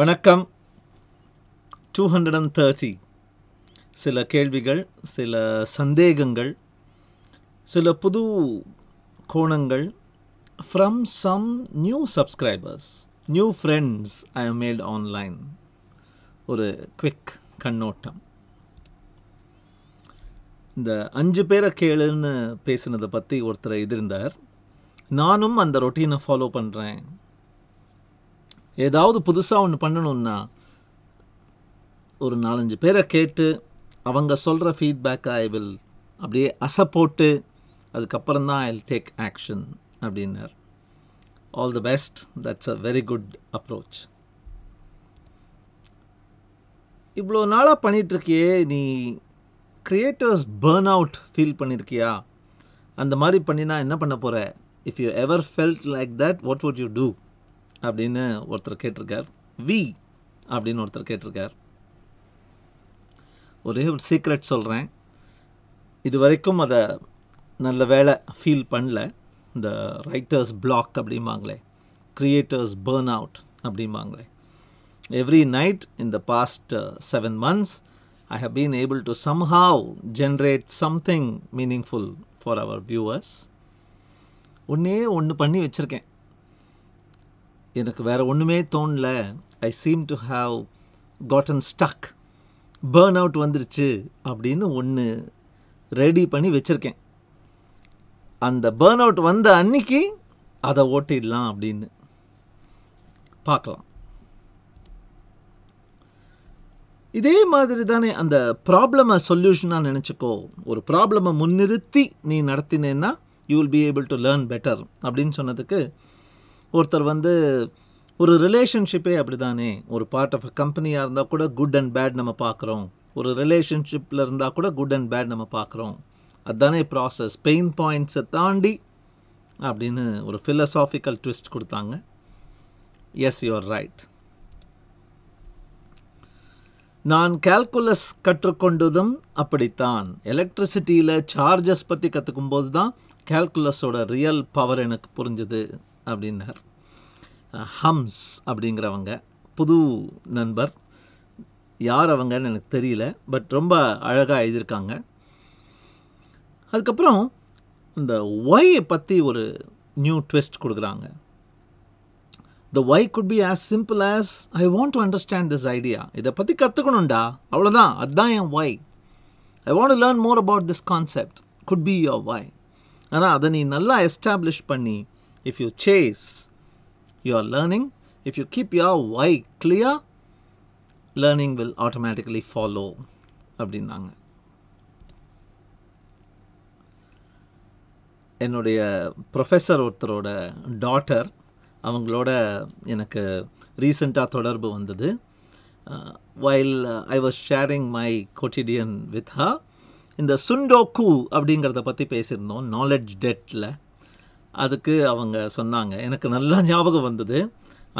வணக்கம் two hundred and thirty சில கேள்விகள் சில சந்தேகங்கள் சில புது கோணங்கள் from some new subscribers new friends I am made online ஒரு குவிக் கண்ணோட்டம் இந்த அஞ்சு பேரை கேளுன்னு பேசினதை பற்றி ஒருத்தர் எதிர்ந்தார் நானும் அந்த ரொட்டீனை ஃபாலோ பண்ணுறேன் ஏதாவது புதுசாக ஒன்று பண்ணணும்னா ஒரு நாலஞ்சு பேரை கேட்டு அவங்க சொல்கிற ஃபீட்பேக் ஐ வில் அப்படியே போட்டு அதுக்கப்புறம் தான் ஐ வில் டேக் ஆக்ஷன் அப்படின்னார் all the best that's a very good approach இவ்வளோ நாளாக பண்ணிகிட்ருக்கியே நீ க்ரியேட்டர்ஸ் பேர்ன் அவுட் ஃபீல் பண்ணியிருக்கியா அந்த மாதிரி பண்ணினா என்ன பண்ண போகிற if you ever felt like that what would you do அப்படின்னு ஒருத்தர் கேட்டிருக்கார் வி அப்படின்னு ஒருத்தர் கேட்டிருக்கார் ஒரே ஒரு சீக்ரெட் சொல்கிறேன் இது வரைக்கும் அதை நல்ல வேலை ஃபீல் பண்ணல இந்த ரைட்டர்ஸ் பிளாக் அப்படிம்பாங்களே க்ரியேட்டர்ஸ் பேர்ன் அவுட் அப்படிம்பாங்களே every night in the past seven months I have been able to somehow generate something meaningful for our viewers ஒன்றே ஒன்று பண்ணி வச்சுருக்கேன் எனக்கு வேறு ஒன்றுமே தோணல I seem to have gotten stuck burn out வந்துருச்சு அப்படின்னு ஒன்று ரெடி பண்ணி வச்சுருக்கேன் அந்த பேர்ன் அவுட் வந்த அன்னைக்கு அதை ஓட்டிடலாம் அப்படின்னு பார்க்கலாம் இதே மாதிரி தானே அந்த ப்ராப்ளமை சொல்யூஷனாக நினச்சிக்கோ ஒரு ப்ராப்ளமை முன்னிறுத்தி நீ நடத்தினேன்னா you will be able to learn better அப்படின்னு சொன்னதுக்கு ஒருத்தர் வந்து ஒரு ரிலேஷன்ஷிப்பே அப்படி தானே ஒரு பார்ட் ஆஃப் அ கம்பெனியாக இருந்தால் கூட குட் அண்ட் பேட் நம்ம பார்க்குறோம் ஒரு ரிலேஷன்ஷிப்பில் இருந்தால் கூட குட் அண்ட் பேட் நம்ம பார்க்குறோம் அதுதானே ப்ராசஸ் பெயின் பாயிண்ட்ஸை தாண்டி அப்படின்னு ஒரு ஃபிலசாஃபிக்கல் ட்விஸ்ட் கொடுத்தாங்க எஸ் யூஆர் ரைட் நான் கேல்குலஸ் கற்றுக்கொண்டதும் அப்படித்தான் எலக்ட்ரிசிட்டியில் சார்ஜஸ் பற்றி கற்றுக்கும்போது தான் கேல்குலஸோட ரியல் பவர் எனக்கு புரிஞ்சுது அப்படின்னார் ஹம்ஸ் அப்படிங்கிறவங்க புது நண்பர் யார் அவங்கன்னு எனக்கு தெரியல பட் ரொம்ப அழகாக எழுதியிருக்காங்க அதுக்கப்புறம் இந்த ஒயை பற்றி ஒரு நியூ ட்விஸ்ட் கொடுக்குறாங்க the why could be as simple as I want to understand this idea இதை பற்றி கற்றுக்கணும்டா அவ்வளோதான் அதுதான் என் why I want to learn more about this concept could be your why ஆனால் அதை நீ நல்லா எஸ்டாப்ளிஷ் பண்ணி If you chase, you are learning. If you keep your why clear, learning will automatically follow அப்படின்னாங்க என்னுடைய ப்ரொஃபஸர் ஒருத்தரோட daughter அவங்களோட எனக்கு ரீசண்டாக தொடர்பு வந்தது while I was sharing my quotidian with ஹா இந்த சுண்டோக்கு அப்படிங்கிறத பற்றி பேசியிருந்தோம் நாலெட்ஜ் டெட்டில் அதுக்கு அவங்க சொன்னாங்க எனக்கு நல்லா ஞாபகம் வந்தது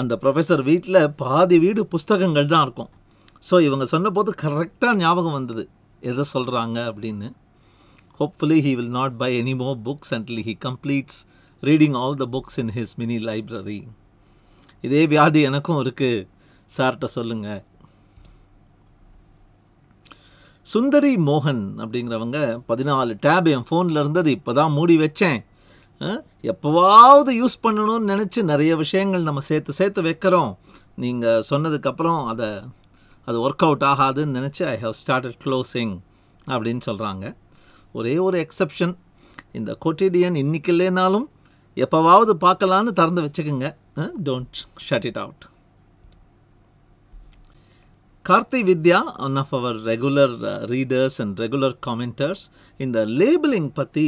அந்த ப்ரொஃபஸர் வீட்டில் பாதி வீடு புஸ்தகங்கள் தான் இருக்கும் ஸோ இவங்க சொன்னபோது கரெக்டாக ஞாபகம் வந்தது எதை சொல்கிறாங்க அப்படின்னு hopefully he will not buy any more books till he completes reading all the books in his mini library இதே வியாதி எனக்கும் இருக்குது சார்கிட்ட சொல்லுங்கள் சுந்தரி மோகன் அப்படிங்கிறவங்க பதினாலு டேப் என் ஃபோனில் இருந்தது இப்போ தான் மூடி வச்சேன் எப்போவாவது யூஸ் பண்ணணும்னு நினச்சி நிறைய விஷயங்கள் நம்ம சேர்த்து சேர்த்து வைக்கிறோம் நீங்கள் சொன்னதுக்கப்புறம் அதை அது ஒர்க் அவுட் ஆகாதுன்னு நினச்சி ஐ ஹவ் ஸ்டார்டட் க்ளோசிங் அப்படின்னு சொல்கிறாங்க ஒரே ஒரு எக்ஸப்ஷன் இந்த கொட்டிடியன் இன்றைக்கி இல்லைனாலும் எப்போவாவது பார்க்கலான்னு திறந்து வச்சுக்கோங்க don't shut it out Karthi Vidya one of our regular readers and regular commenters இந்த லேபிளிங் பற்றி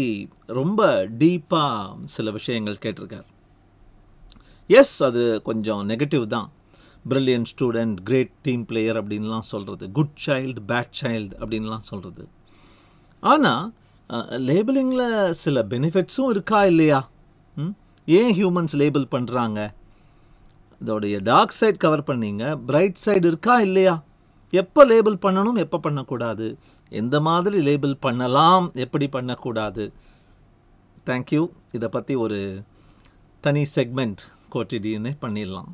ரொம்ப டீப்பாக சில விஷயங்கள் கேட்டிருக்கார் எஸ் அது கொஞ்சம் நெகட்டிவ் தான் brilliant student great team player அப்படின்லாம் சொல்கிறது குட் சைல்டு பேட் சைல்டு அப்படின்லாம் சொல்கிறது ஆனால் லேபிளிங்கில் சில பெனிஃபிட்ஸும் இருக்கா இல்லையா ஏன் ஹியூமன்ஸ் லேபிள் பண்ணுறாங்க இதோடைய டார்க் சைட் கவர் பண்ணீங்க பிரைட் சைடு இருக்கா இல்லையா எப்போ லேபிள் பண்ணணும் எப்போ பண்ணக்கூடாது எந்த மாதிரி லேபிள் பண்ணலாம் எப்படி பண்ணக்கூடாது தேங்க்யூ இதை பற்றி ஒரு தனி செக்மெண்ட் கோட்டிடின்னு பண்ணிடலாம்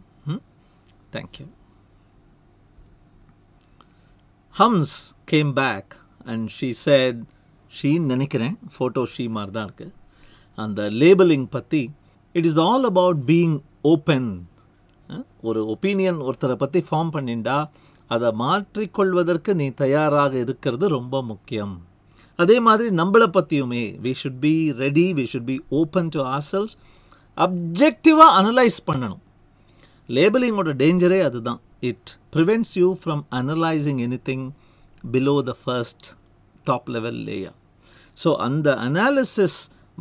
தேங்க்யூ ஹம்ஸ் came back and she said ஷீன்னு நினைக்கிறேன் ஃபோட்டோ ஷீ மாதிரி தான் இருக்குது அந்த லேபிளிங் பற்றி it is all about being open ஒரு ஒப்பீனியன் ஒருத்தரை பற்றி ஃபார்ம் பண்ணிண்டா அதை மாற்றிக்கொள்வதற்கு நீ தயாராக இருக்கிறது ரொம்ப முக்கியம் அதே மாதிரி நம்மளை பற்றியுமே we should be ready we should be open to ourselves அப்ஜெக்டிவாக அனலைஸ் பண்ணணும் லேபிளிங்கோட டேஞ்சரே அதுதான் it prevents you from analysing anything below the first top level layer so அந்த அனாலிசிஸ்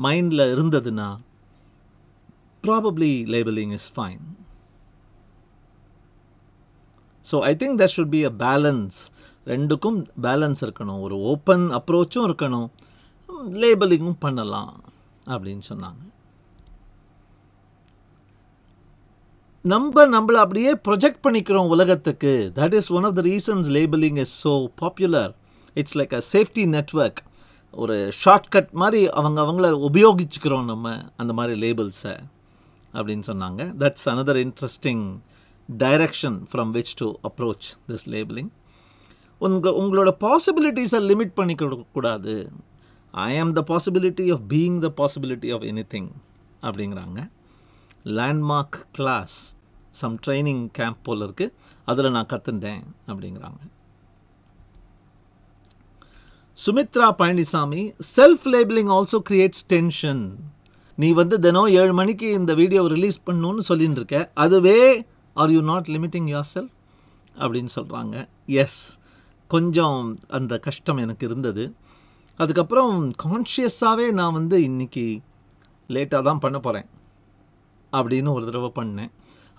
மைண்டில் இருந்ததுன்னா probably labelling is fine so I think that should be a balance ரெண்டுக்கும் balance இருக்கணும் ஒரு ஓப்பன் அப்ரோச்சும் இருக்கணும் லேபலிங்கும் பண்ணலாம் அப்படின்னு சொன்னாங்க நம்ம நம்மளை அப்படியே ப்ரொஜெக்ட் பண்ணிக்கிறோம் உலகத்துக்கு that is one of the reasons labelling is so popular it's like a safety network ஒரு ஷார்ட்கட் மாதிரி அவங்க அவங்கள உபயோகிச்சுக்கிறோம் நம்ம அந்த மாதிரி லேபிள்ஸை அப்படின்னு சொன்னாங்க that's another interesting direction from which to approach this labelling உங்கள் உங்களோட பாசிபிலிட்டிஸை லிமிட் பண்ணிக்கூடாது I am the possibility of being the possibility of anything அப்படிங்கிறாங்க landmark class some training camp போல் இருக்குது அதில் நான் கற்றுந்தேன் அப்படிங்கிறாங்க Sumitra Palanisamy self labelling also creates tension நீ வந்து தினம் ஏழு மணிக்கு இந்த வீடியோ ரிலீஸ் பண்ணணும்னு சொல்லின்னு அதுவே are you not limiting your self அப்படின்னு சொல்கிறாங்க எஸ் கொஞ்சம் அந்த கஷ்டம் எனக்கு இருந்தது அதுக்கப்புறம் கான்ஷியஸாகவே நான் வந்து இன்றைக்கி லேட்டாக தான் பண்ண போகிறேன் அப்படின்னு ஒரு தடவை பண்ணேன்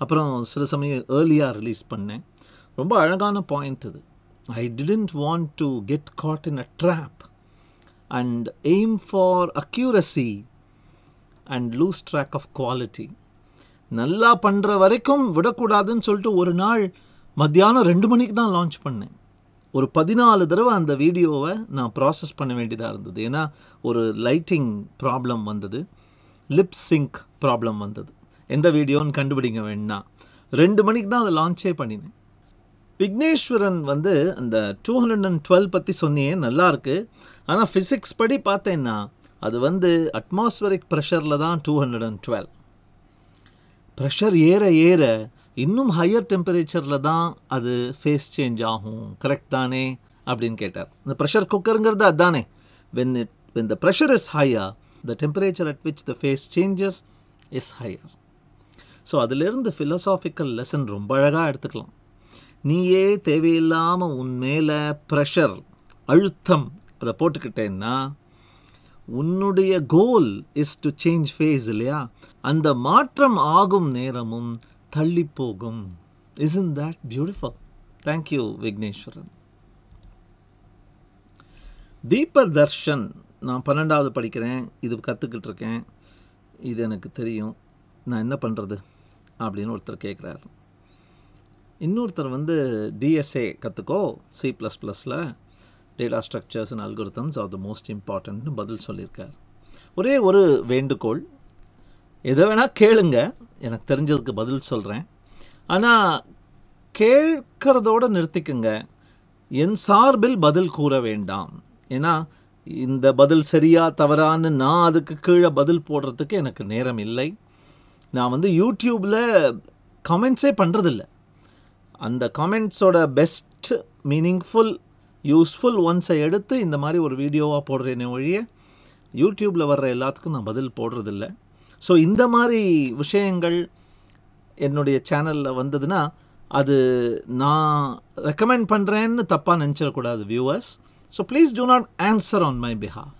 அப்புறம் சில சமயம் ஏர்லியாக ரிலீஸ் பண்ணேன் ரொம்ப அழகான பாயிண்ட் இது I didn't want to get caught in a trap and aim for accuracy and lose track of quality நல்லா பண்ணுற வரைக்கும் விடக்கூடாதுன்னு சொல்லிட்டு ஒரு நாள் மத்தியானம் ரெண்டு மணிக்கு தான் லான்ச் பண்ணேன் ஒரு பதினாலு தடவை அந்த வீடியோவை நான் ப்ராசஸ் பண்ண வேண்டியதாக இருந்தது ஏன்னா ஒரு லைட்டிங் ப்ராப்ளம் வந்தது லிப் சிங்க் ப்ராப்ளம் வந்தது எந்த வீடியோன்னு கண்டுபிடிங்க வேணா ரெண்டு மணிக்கு தான் அதை லான்ச்சே பண்ணினேன் விக்னேஸ்வரன் வந்து அந்த டூ ஹண்ட்ரட் அண்ட் டுவெல் பற்றி சொன்னியே நல்லாயிருக்கு ஆனால் ஃபிசிக்ஸ் படி பார்த்தேன்னா அது வந்து அட்மாஸ்பரிக் ப்ரெஷரில் தான் two hundred and twelve pressure ஏற ஏற இன்னும் ஹையர் டெம்பரேச்சரில் தான் அது ஃபேஸ் சேஞ்ச் ஆகும் கரெக்ட் தானே அப்படின்னு கேட்டார் இந்த ப்ரெஷர் குக்கருங்கிறது அதுதானே when it when the pressure is higher the temperature at which the phase changes is higher so அதிலிருந்து ஃபிலோசாஃபிக்கல் லெசன் ரொம்ப அழகாக எடுத்துக்கலாம் நீயே தேவையில்லாமல் உன் மேலே ப்ரெஷர் அழுத்தம் அதை போட்டுக்கிட்டேன்னா உன்னுடைய goal is to change phase இல்லையா அந்த மாற்றம் ஆகும் நேரமும் தள்ளி போகும் is in that beautiful thank you Vigneshwaran Deepa Darshan நான் பன்னெண்டாவது படிக்கிறேன் இது கற்றுக்கிட்டு இருக்கேன் இது எனக்கு தெரியும் நான் என்ன பண்ணுறது அப்படின்னு ஒருத்தர் கேட்குறாரு இன்னொருத்தர் வந்து டிஎஸ்ஏ கற்றுக்கோ சி ப்ளஸ் ப்ளஸில் data structures and algorithms are the most இம்பார்ட்டன்ட்னு பதில் சொல்லியிருக்கார் ஒரே ஒரு வேண்டுகோள் எதை வேணால் கேளுங்க எனக்கு தெரிஞ்சதுக்கு பதில் சொல்கிறேன் ஆனால் கேட்கறதோடு நிறுத்திக்குங்க என் சார்பில் பதில் கூற வேண்டாம் ஏன்னா இந்த பதில் சரியா தவறான்னு நான் அதுக்கு கீழே பதில் போடுறதுக்கு எனக்கு நேரம் இல்லை நான் வந்து யூடியூப்பில் கமெண்ட்ஸே பண்ணுறதில்ல அந்த கமெண்ட்ஸோட பெஸ்ட் மீனிங்ஃபுல் யூஸ்ஃபுல் ஒன்ஸை எடுத்து இந்த மாதிரி ஒரு வீடியோவாக போடுறேனே ஒழிய யூடியூப்பில் வர்ற எல்லாத்துக்கும் நான் பதில் போடுறதில்ல ஸோ இந்த மாதிரி விஷயங்கள் என்னுடைய சேனலில் வந்ததுன்னா அது நான் ரெக்கமெண்ட் பண்ணுறேன்னு தப்பாக நினச்சிடக்கூடாது viewers so please do not answer on my behalf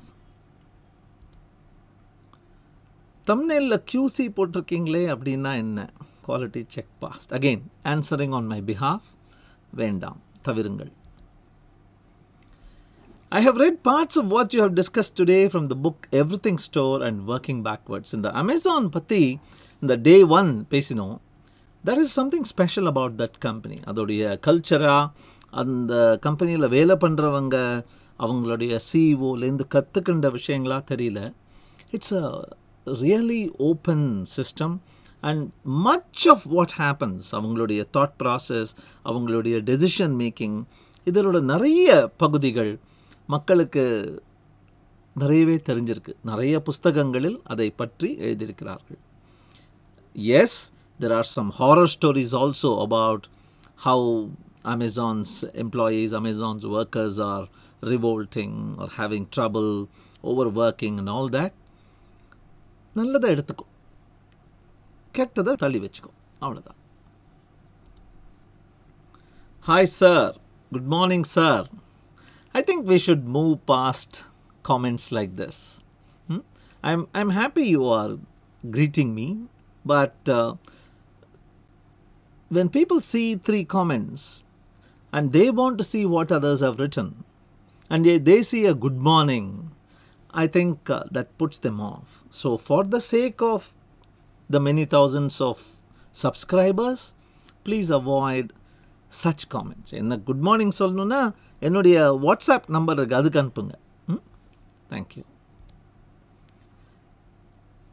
தம்னேலில் கியூசி போட்டிருக்கீங்களே அப்படின்னா என்ன quality check pass again answering on my behalf வேண்டாம் தவிருங்கள் I have read parts of what you have discussed today from the book Everything Store and Working Backwards. In the Amazon Patti, இந்த day one பேசினோம் that is something special about that company அதோடைய கல்ச்சராக அந்த கம்பெனியில் வேலை பண்ணுறவங்க அவங்களுடைய சிஇஓலேருந்து e கற்றுக்கின்ற விஷயங்களா தெரியல it's a really open system and much of what happens அவங்களுடைய தாட் ப்ராசஸ் அவங்களுடைய டெசிஷன் மேக்கிங் இதனோட நிறைய பகுதிகள் மக்களுக்கு நிறையவே தெரிஞ்சிருக்கு நிறைய புஸ்தகங்களில் அதை பற்றி எழுதியிருக்கிறார்கள் yes there are some horror stories also about how Amazon's employees Amazon's workers are revolting are having trouble over working and all that நல்லதை எடுத்துக்கும் கெட்டதை தள்ளி வச்சுக்கும் அவ்வளோதான் hi sir good morning sir I think we should move past comments like this. Hmm? I'm, I'm happy you are greeting me, but uh, when people see three comments and they want to see what others have written, and they, they see a good morning, I think uh, that puts them off. So, for the sake of the many thousands of subscribers, please avoid such comments என்ன good morning சொல்லணுன்னா என்னுடைய WhatsApp number இருக்குது அதுக்கு அனுப்புங்க ம் thank you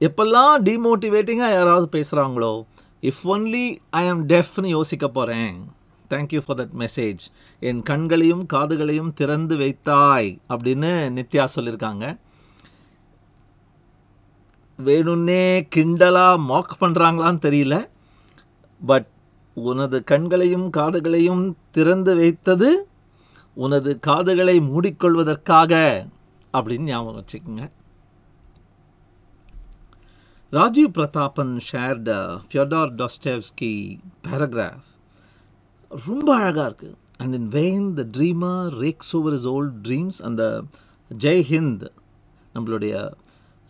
எப்பெல்லாம் டிமோட்டிவேட்டிங்காக யாராவது பேசுகிறாங்களோ if only I ஆம் டெஃப்னு யோசிக்க போகிறேன் தேங்க்யூ ஃபார் தட் மெசேஜ் என் கண்களையும் காதுகளையும் திறந்து வைத்தாய் அப்படின்னு நித்யா சொல்லியிருக்காங்க வேணும்னே கிண்டலாக மாக் பண்ணுறாங்களான்னு தெரியல பட் உனது கண்களையும் காதுகளையும் திறந்து வைத்தது உனது காதுகளை மூடிக்கொள்வதற்காக அப்படின்னு ஞாபகம் வச்சுக்கோங்க Rajeev Prathapan shared Fyodor Dostoevsky paragraph ரொம்ப அழகாக இருக்குது and in vain the dreamer rakes over his old dreams அந்த ஜெய் ஹிந்த் நம்மளுடைய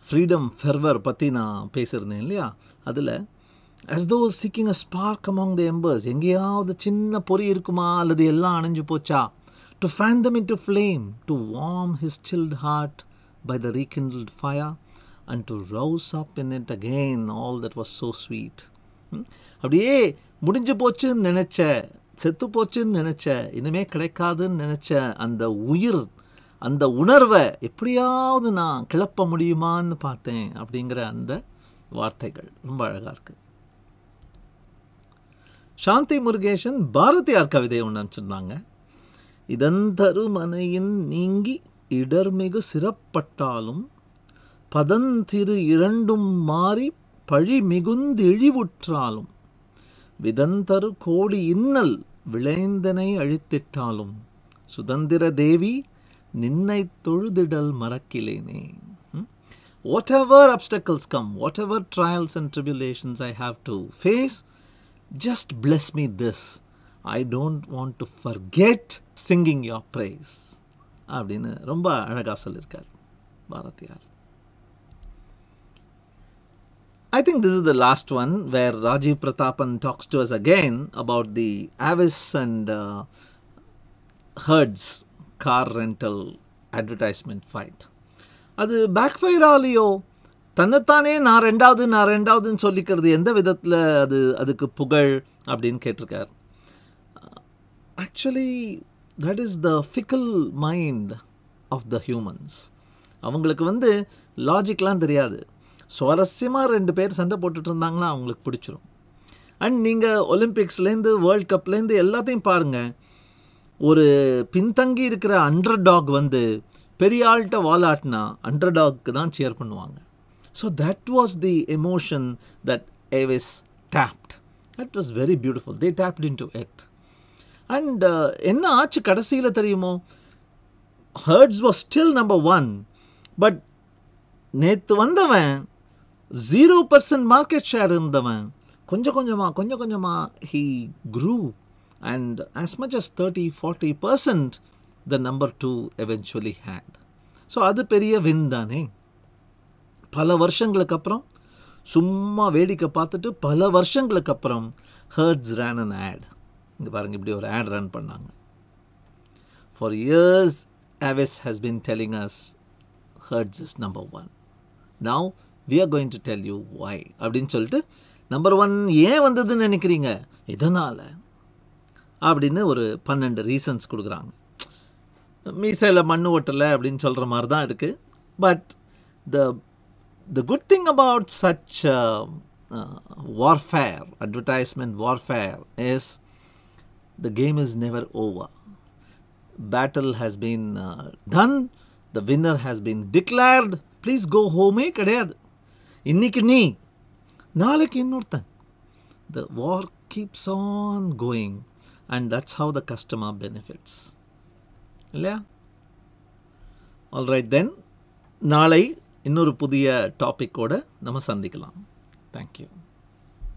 ஃப்ரீடம் ஃபெர்வர் பற்றி நான் பேசியிருந்தேன் இல்லையா அதில் அஸ் தோ சிக்கிங் அ ஸ்பார்க் அமாங் த எம்பர்ஸ் எங்கேயாவது சின்ன பொறி இருக்குமா அல்லது எல்லாம் அணைஞ்சு போச்சா to fan them in to flame to warm his silt heart by the ரீகிண்டில்ட் fire and to Rouse up in it again all that was so sweet அப்படியே முடிஞ்சு போச்சுன்னு நினச்ச செத்து போச்சுன்னு நினச்ச இனிமே கிடைக்காதுன்னு நினச்ச அந்த உயிர் அந்த உணர்வை எப்படியாவது நான் கிளப்ப முடியுமான்னு பார்த்தேன் அப்படிங்கிற அந்த வார்த்தைகள் ரொம்ப அழகாக இருக்குது சாந்தி முருகேஷன் பாரதியார் கவிதை ஒன்று அனுப்பிச்சிருந்தாங்க இதந்தரு மனையின் நீங்கி இடர்மிகு சிறப்பட்டாலும் பதந்திரு இரண்டும் மாறி பழி மிகுந்திழிவுற்றாலும் விதந்தரு கோடி இன்னல் விளைந்தனை அழித்திட்டாலும் சுதந்திர தேவி நின்னை தொழுதிடல் மறக்கிலேனே whatever obstacles come whatever trials and tribulations I have to face Just bless me this. I don't want to forget singing your praise அப்படின்னு ரொம்ப அழகாக சொல்லியிருக்கார் Bharathiyar I think this is the last one where Rajeev Prathapan talks to us again about the Avis and Hertz car rental advertisement fight அது பேக் ஃபைராலேயோ தன்னைத்தானே நான் ரெண்டாவது நான் ரெண்டாவதுன்னு சொல்லிக்கிறது எந்த விதத்தில் அது அதுக்கு புகழ் அப்படின்னு கேட்டிருக்கார் actually that is the fickle mind of the humans அவங்களுக்கு வந்து லாஜிக்லாம் தெரியாது சுவாரஸ்யமாக ரெண்டு பேர் சண்டை போட்டுட்டு இருந்தாங்கன்னா அவங்களுக்கு பிடிச்சிரும் அண்ட் நீங்கள் ஒலிம்பிக்ஸ்லேருந்து வேர்ல்ட் கப்லேருந்து எல்லாத்தையும் பாருங்கள் ஒரு பின்தங்கி இருக்கிற அண்டர் டாக் வந்து பெரிய ஆள்கிட்ட வாலாட்டினா அண்டர் டாக்கு தான் சேர் பண்ணுவாங்க So that was the emotion that Avis tapped. That was very beautiful. They tapped into it. And uh, என்ன ஆச்சு கடைசியில் தெரியுமோ Hertz was still number one but நேற்று வந்தவன் ஜீரோ பர்சன்ட் மார்க்கெட் ஷேர் இருந்தவன் கொஞ்சம் கொஞ்சமாக கொஞ்சம் கொஞ்சமாக he grew and as much as 30 40 percent the number 2 eventually had so adu periya பல வருஷங்களுக்கு அப்புறம் சும்மா வேடிக்கை பார்த்துட்டு பல வருஷங்களுக்கு அப்புறம் ஹர்ட்ஸ் ரேன் அன் ஆட் இங்கே பாருங்கள் இப்படி ஒரு ஆட் ரன் பண்ணாங்க for years Avis has been telling us Hertz is number one now we are going to tell you why அப்படின்னு சொல்லிட்டு நம்பர் ஒன் ஏன் வந்ததுன்னு நினைக்கிறீங்க இதனால் அப்படின்னு ஒரு பன்னெண்டு ரீசன்ஸ் கொடுக்குறாங்க மீசையில் மண் ஓட்டலை அப்படின்னு சொல்கிற மாதிரி தான் இருக்குது but the the good thing about such uh, uh, warfare, advertisement warfare, is the game is never over. Battle has been uh, done, the winner has been declared. Please go home. இன்னைக்கு நீ நாளைக்கு இன்னொருத்தன் the war keeps on going and that's how the customer benefits இல்லையா all Alright then, நாளை இன்னொரு புதிய டாப்பிக்கோடு நம்ம சந்திக்கலாம் தேங்க்யூ